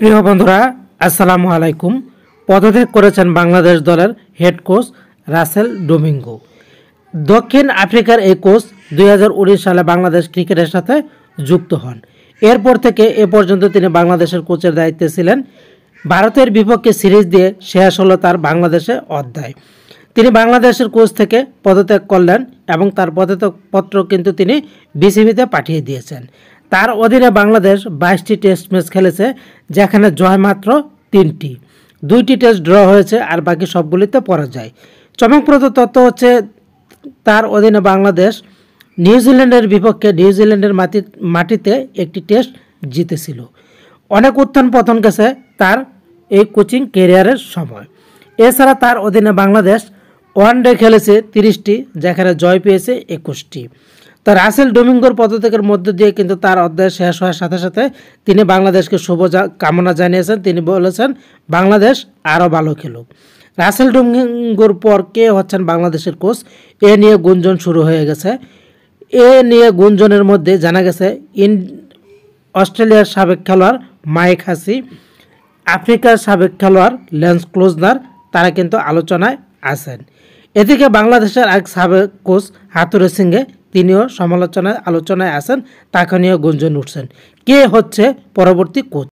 প্রিয় বন্ধুরা আসসালামু আলাইকুম পদত্যাগ করেছেন বাংলাদেশ দলের হেড কোচ রাসেল ডোমিঙ্গো দক্ষিণ আফ্রিকার এই কোচ দুই সালে বাংলাদেশ ক্রিকেটের সাথে যুক্ত হন এরপর থেকে এ পর্যন্ত তিনি বাংলাদেশের কোচের দায়িত্বে ছিলেন ভারতের বিপক্ষে সিরিজ দিয়ে শেষ হলো তার বাংলাদেশে অধ্যায় তিনি বাংলাদেশের কোচ থেকে পদত্যাগ করলেন এবং তার পদত্যাগপত্র কিন্তু তিনি বিসিবিতে পাঠিয়ে দিয়েছেন তার অধীনে বাংলাদেশ বাইশটি টেস্ট ম্যাচ খেলেছে যেখানে জয় মাত্র তিনটি দুইটি টেস্ট ড্র হয়েছে আর বাকি সবগুলিতে পরা যায় চমকপ্রদ তথ্য হচ্ছে তার অধীনে বাংলাদেশ নিউজিল্যান্ডের বিপক্ষে নিউজিল্যান্ডের মাটি মাটিতে একটি টেস্ট জিতেছিল অনেক উত্থান পতন গেছে তার এই কোচিং কেরিয়ারের সময় এছাড়া তার অধীনে বাংলাদেশ ওয়ান ডে খেলেছে তিরিশটি যেখানে জয় পেয়েছে একুশটি তো রাসেল ডোমিঙ্গোর পদত্যাগের মধ্য দিয়ে কিন্তু তার অধ্যায় শেষ হওয়ার সাথে সাথে তিনি বাংলাদেশকে শুভ কামনা জানিয়েছেন তিনি বলেছেন বাংলাদেশ আরও ভালো খেলুক রাসেল ডোমিঙ্গোর পর কে হচ্ছেন বাংলাদেশের কোচ এ নিয়ে গুঞ্জন শুরু হয়ে গেছে এ নিয়ে গুঞ্জনের মধ্যে জানা গেছে ইন অস্ট্রেলিয়ার সাবেক খেলোয়াড় মাইক হাসি আফ্রিকার সাবেক খেলোয়াড় লেন্স ক্লোজনার তারা কিন্তু আলোচনায় আছেন এদিকে বাংলাদেশের এক সাবেক কোচ হাতুরে সিংহে তিনিও সমালোচনায় আলোচনায় আসেন তাকে নিয়েও গুঞ্জন উঠছেন কে হচ্ছে পরবর্তী কোচ